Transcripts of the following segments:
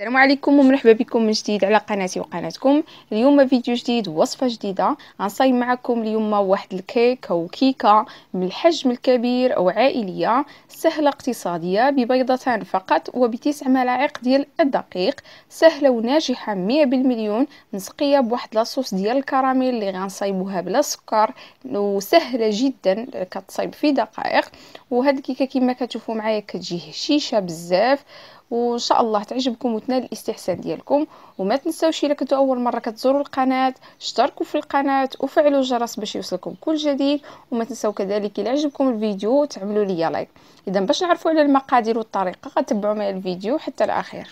السلام عليكم ومرحبا بكم من جديد على قناتي وقناتكم اليوم فيديو جديد وصفه جديده غنصايب معكم اليوم واحد الكيك او كيكه من الحجم الكبير او عائليه سهله اقتصاديه ببيضتان فقط وبتسع ملاعق ديال الدقيق سهله وناجحه 100 بالمليون مسقيه بواحد لاصوص ديال الكراميل اللي غنصايبوها بلا سكر وسهله جدا كتصايب في دقائق وهاد الكيكه كما كتشوفوا معايا كتجي هشيشه بزاف وان شاء الله تعجبكم وتنال الاستحسان ديالكم وما تنساوش الا كنتو اول مره كتزوروا القناه اشتركوا في القناه وفعلوا الجرس باش يوصلكم كل جديد وما تنساو كذلك الا عجبكم الفيديو تعملوا ليا لايك اذا باش نعرفوا على المقادير والطريقه غتبعوا معايا الفيديو حتى الاخير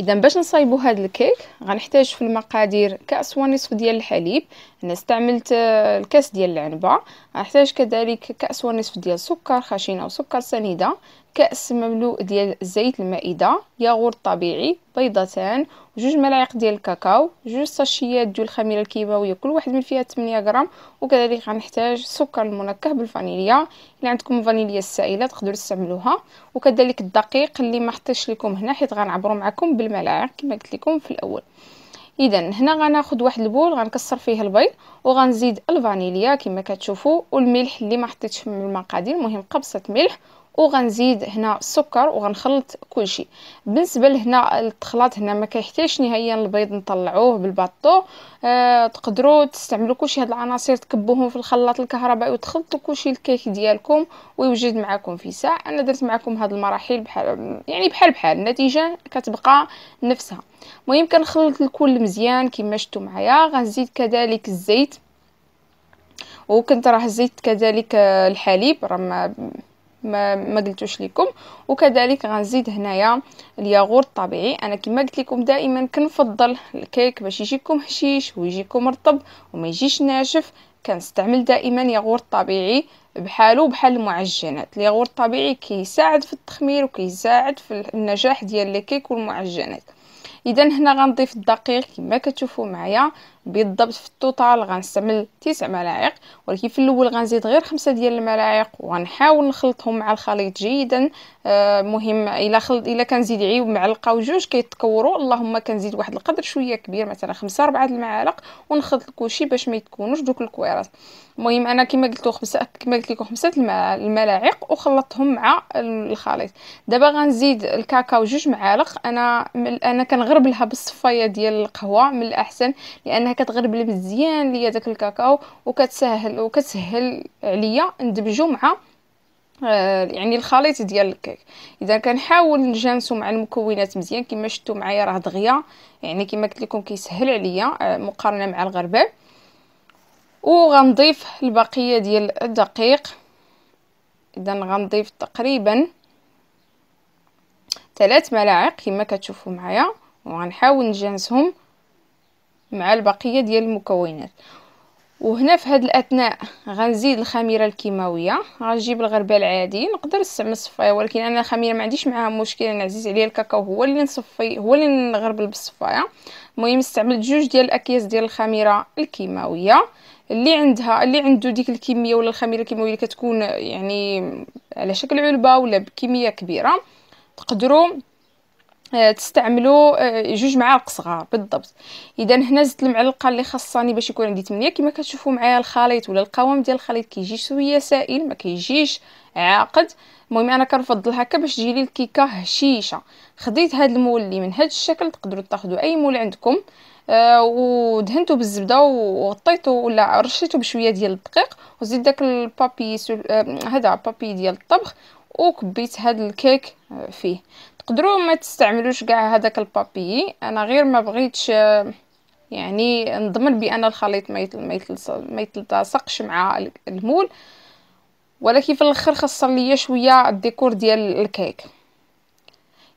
اذا باش نصايبو هاد الكيك غنحتاج في المقادير كاس ونصف ديال الحليب انا استعملت آه، الكاس ديال العنبه غنحتاج كذلك كاس ونصف ديال سكر خشن او سكر سنيده كاس مملوء ديال زيت المائده ياغورت طبيعي بيضتان جوج ملاعق ديال الكاكاو جوج صاشيات ديال الخميره الكيماويه كل واحد من فيها 8 غرام وكذلك غنحتاج سكر المنكه بالفانيليا الا عندكم فانيليا السائله تقدروا تستعملوها وكذلك الدقيق اللي ما حطيتش لكم هنا حيت غنعبروا معكم بالملاعق كما قلت لكم في الاول اذا هنا غناخذ واحد البول غنكسر فيه البيض وغنزيد الفانيليا كما كتشوفوا والملح اللي ما حطيتش في المقادير المهم قبصه ملح وغنزيد هنا السكر وغنخلط كلشي بالنسبه لهنا التخلاط هنا ما كيحتاجش نهائيا البيض نطلعوه بالباطو آه تقدروا تستعملوا كلشي هاد العناصر تكبوهم في الخلاط الكهربائي وتخلطوا كلشي الكيك ديالكم ويوجد معكم في ساعه انا درت معكم هاد المراحل بحال يعني بحال بحال النتيجه كتبقى نفسها المهم كنخلط الكل مزيان كما شفتوا معايا غنزيد كذلك الزيت وكنت راه زيت كذلك آه، الحليب راه ما, ما قلتوش لكم وكذلك غنزيد هنايا الياغور الطبيعي انا كما قلت لكم دائما كنفضل الكيك باش يجيكم هشيش ويجيكم رطب وما يجيش ناشف كنستعمل دائما ياغور طبيعي بحالو بحال المعجنات الياغور الطبيعي كيساعد في التخمير وكيساعد في النجاح ديال الكيك والمعجنات اذا هنا غنضيف الدقيق كما كتشوفوا معايا بالضبط في التوتال غنستعمل تسع ملاعق ولكن في الاول غنزيد غير خمسة ديال الملاعق وغنحاول نخلطهم مع الخليط جيدا آه مهم الا خلط الا كنزيد عيوب معلقه وجوج كيتكوروا اللهم كنزيد واحد القدر شويه كبير مثلا خمسة ربعة المعالق ونخلط كلشي باش ما يتكونوش دوك الكويرات المهم انا كما قلت خمسه كما قلت لكم خمسه الملاعق وخلطتهم مع الخليط دابا غنزيد الكاكاو جوج معالق انا انا كنغربلها بالصفايه ديال القهوه من الاحسن لان راه كتغرب لي مزيان ليا داك الكاكاو وكتسهل وكتسهل عليا ندمجو مع آه، يعني الخليط ديال الكيك اذا كنحاول نجانسو مع المكونات مزيان كما شفتوا معايا راه دغيا يعني كما قلت لكم كيسهل عليا آه، مقارنه مع الغربال وغنضيف البقيه ديال الدقيق اذا غنضيف تقريبا ثلاث ملاعق كما كتشوفوا معايا وغنحاول نجانسهم مع البقيه ديال المكونات وهنا في هاد الاثناء غنزيد الخميره الكيماويه غنجيب الغربال العادي نقدر نستعمل الصفايه ولكن انا الخميره ما عنديش معاها مشكل انا عزيز عليا الكاكاو هو اللي نصفي هو اللي نغربل بالصفايه المهم استعملت جوج ديال الاكياس ديال الخميره الكيماويه اللي عندها اللي عنده ديك الكميه ولا الخميره الكيماويه اللي كتكون يعني على شكل علبه ولا بكميه كبيره تقدروا آه، تستعملوا آه، جوج معالق صغار بالضبط اذا هنا زدت المعلقه اللي خاصاني باش يكون عندي 8 كما كتشوفوا معايا الخليط ولا القوام ديال الخليط كيجي شويه سائل ما كيجيش عاقد المهم انا كنفضل هكا باش تجي لي الكيكه هشيشه خديت هذا اللي من هذا الشكل تقدروا تاخذوا اي مول عندكم آه ودهنته بالزبده وغطيته ولا رشيته بشويه ديال الدقيق وزيد داك البابي آه، هذا آه بابي ديال الطبخ وكبيت هاد الكيك فيه تقدروا ما تستعملوش كاع هذاك البابي انا غير ما بغيتش آه، يعني نضمن بان الخليط ما ما يتلصقش مع المول ولكن في الاخر خاصه ليا شويه الديكور ديال الكيك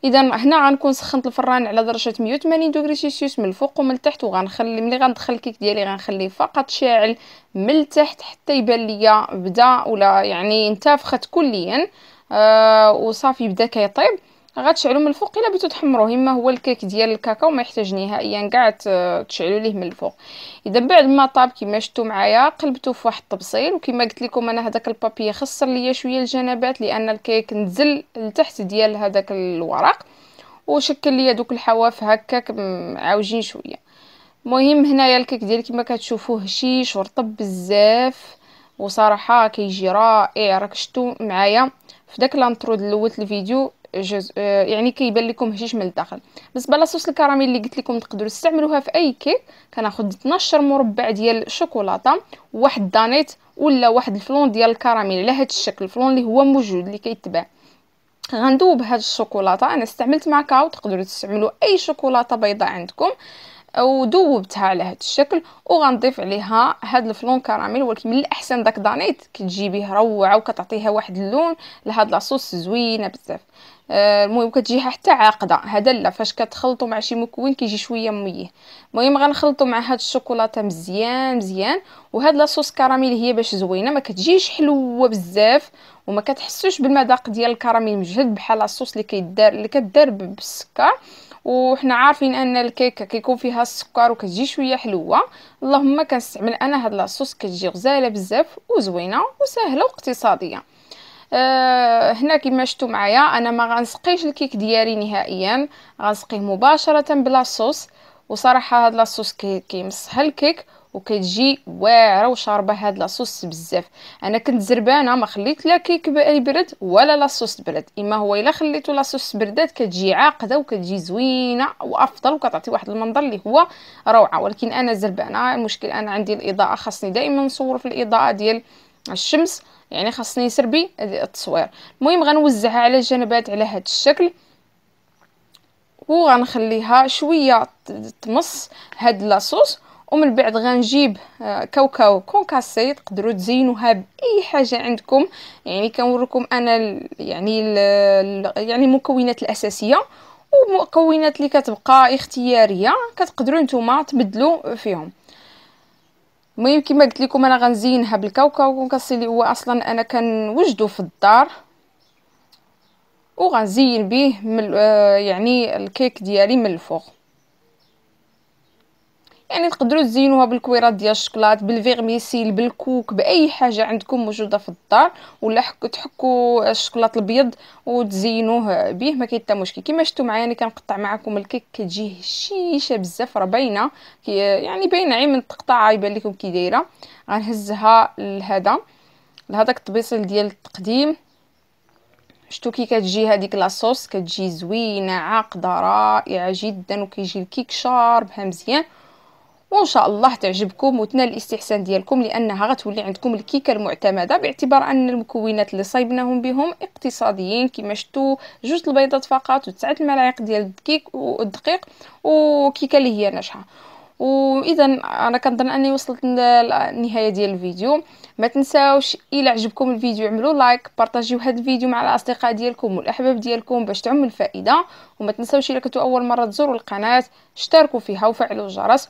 اذا هنا غنكون سخنت الفران على درجه 180 دغري سيسيوس من الفوق ومن التحت وغنخلي ملي غندخل الكيك ديالي غنخليه فقط شاعل من التحت حتى يبان ليا بدا ولا يعني انتفخت كليا آه وصافي بدا كيطيب غتشعلو من الفوق الا بغيتو تحمروه اما هو الكيك ديال الكاكاو ما يحتاج نهائيا كاع تشعلو ليه من الفوق اذا بعد ما طاب كما شفتوا معايا قلبتو في واحد الطبسيل وكما قلت لكم انا هذاك البابي خسر ليا شويه الجنبات لان الكيك نزل لتحت ديال هذاك الورق وشكل ليا دوك الحواف هكاك عاوجين شويه مهم هنايا الكيك ديالي كما كتشوفوه هشيش ورطب بزاف وصراحه كيجي رائع راك شفتوا معايا في داك لانترو الاول الفيديو جز... آه، يعني كيبان لكم هشيش من الداخل بالنسبه لاصوص الكراميل اللي قلت لكم تقدروا تستعملوها في اي كيك كناخد 12 مربع ديال الشوكولاته واحد دانيت ولا واحد الفلون ديال الكراميل على هذا الشكل الفلون اللي هو موجود اللي كيتباع غندوب هاد الشوكولاته انا استعملت ماكاو تقدروا تستعملوا اي شوكولاته بيضاء عندكم ودوبتها على هذا الشكل وغنضيف عليها هاد الفلون كراميل ولكن من الاحسن داك دانيت كتجيبيه روعه وكتعطيها واحد اللون لهاد لاصوص زوينه بزاف آه، المهم كتجيها حتى عاقده هذا لا فاش كتخلطو مع شي مكون كيجي شويه ميه المهم غنخلطو مع هاد الشوكولاته مزيان مزيان وهاد لاصوص كراميل هي باش زوينه ما كتجيش حلوه بزاف وما كتحسوش بالمذاق ديال الكراميل مجهد بحال لاصوص اللي كيدار اللي كدار بالسكر وحنا عارفين ان الكيكه كيكون فيها السكر وكتجي شويه حلوه اللهم كنستعمل انا هاد لاصوص كتجي غزاله بزاف وزوينه وسهله واقتصاديه آه، هنا كما شفتوا معايا انا ما غنسقيش الكيك ديالي نهائيا غنسقيه مباشره بلا صوص وصراحه هاد لاصوص كيمسح الكيك وكتجي واعره وشاربه هاد لاصوص بزاف انا كنت زربانه ما خليت لا كيك يبرد ولا لاصوص برد اما هو الا خليتو لاصوص بردات كتجي عاقده وكتجي زوينه وافضل وكتعطي واحد المنظر اللي هو روعه ولكن انا زربانه المشكل انا عندي الاضاءه خاصني دائما نصور في الاضاءه ديال الشمس يعني خاصني يسربي التصوير المهم غنوزعها على الجنبات على هذا الشكل وغنخليها شويه تمص هاد لاصوص ومن بعد غنجيب آه، كاوكاو كونكاسي تقدروا تزينوها باي حاجه عندكم يعني كنوريكم انا يعني يعني المكونات الاساسيه ومكونات اللي كتبقى اختياريه كتقدروا نتوما تبدلوا فيهم المهم كما قلت لكم انا غنزينها بالكاوكاو كونكاسي اللي هو اصلا انا كنوجدو في الدار وغنزين به من آه، يعني الكيك ديالي من الفوق يعني تقدروا تزينوها بالكويرات ديال الشكلاط بالفيغميسيل بالكوك باي حاجه عندكم موجوده في الدار ولا تحكوا الشكلاط الابيض وتزينوه به ما كاين حتى مشكل كما شفتوا معايا انا كنقطع معكم الكيك كتجي هشيشه بزاف راه باينه يعني باينه عين من التقطاعه يبان لكم كي دايره غنهزها لهذا لهذاك الطبيصل ديال التقديم شتو كي كتجي هذيك لاصوص كتجي زوينه عاقده رائعه جدا وكيجي الكيك شارب مزيان وان شاء الله تعجبكم وتنال الاستحسان ديالكم لانها غتولي عندكم الكيكه المعتمده باعتبار ان المكونات اللي صايبناهم بهم اقتصاديين كما شفتوا جوج البيضات فقط وتسعه الملاعق ديال الدقيق والدقيق وكيكه اللي هي ناجحه واذا انا كنظن اني وصلت للنهايه ديال الفيديو ما تنساوش الا عجبكم الفيديو عملوا لايك بارطاجيو هذا الفيديو مع الاصدقاء ديالكم والاحباب ديالكم باش تعم الفائده وما تنساوش الا كنتو اول مره تزوروا القناه اشتركوا فيها وفعلوا الجرس